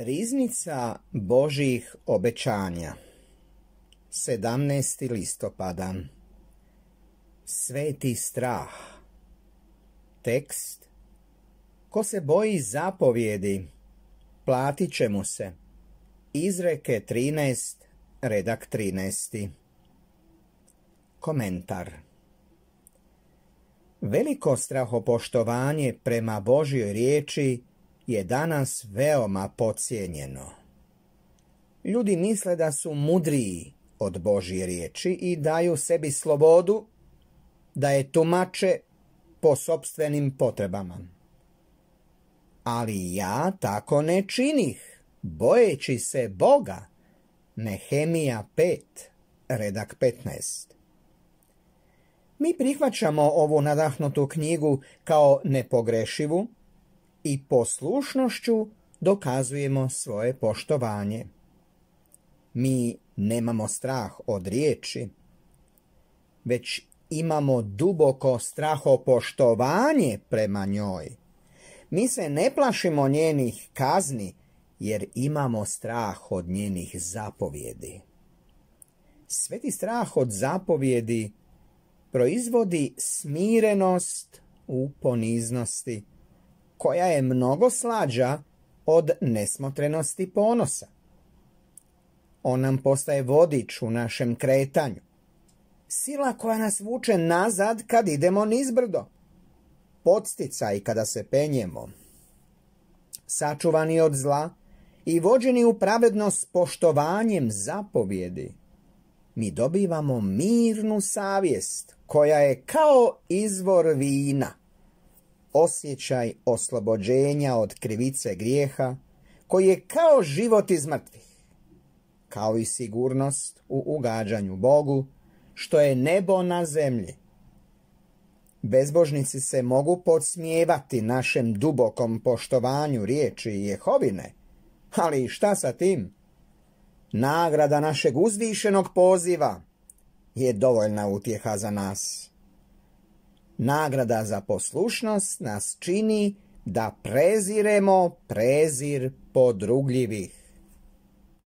Riznica Božih obećanja 17. listopada Sveti strah Tekst Ko se boji zapovjedi, platit će mu se. Izreke 13, redak 13. Komentar Veliko strahopoštovanje prema Božjoj riječi je danas veoma pocijenjeno. Ljudi misle da su mudriji od Božje riječi i daju sebi slobodu da je tumače po sobstvenim potrebama. Ali ja tako ne činih, bojeći se Boga. Nehemija 5, redak 15. Mi prihvaćamo ovu nadahnutu knjigu kao nepogrešivu, i poslušnošću dokazujemo svoje poštovanje. Mi nemamo strah od riječi, već imamo duboko strahopoštovanje prema njoj. Mi se ne plašimo njenih kazni, jer imamo strah od njenih zapovjedi. Sveti strah od zapovjedi proizvodi smirenost u poniznosti, koja je mnogo slađa od nesmotrenosti ponosa. On nam postaje vodič u našem kretanju. Sila koja nas vuče nazad kad idemo nizbrdo. Podsticaj kada se penjemo. Sačuvani od zla i vođeni u pravednost poštovanjem zapovjedi. Mi dobivamo mirnu savjest koja je kao izvor vina osjećaj oslobođenja od krivice grijeha, koji je kao život iz mrtvih, kao i sigurnost u ugađanju Bogu, što je nebo na zemlji. Bezbožnici se mogu podsmijevati našem dubokom poštovanju riječi Jehovine, ali šta sa tim? Nagrada našeg uzvišenog poziva je dovoljna utjeha za nas. Nagrada za poslušnost nas čini da preziremo prezir podrugljivih.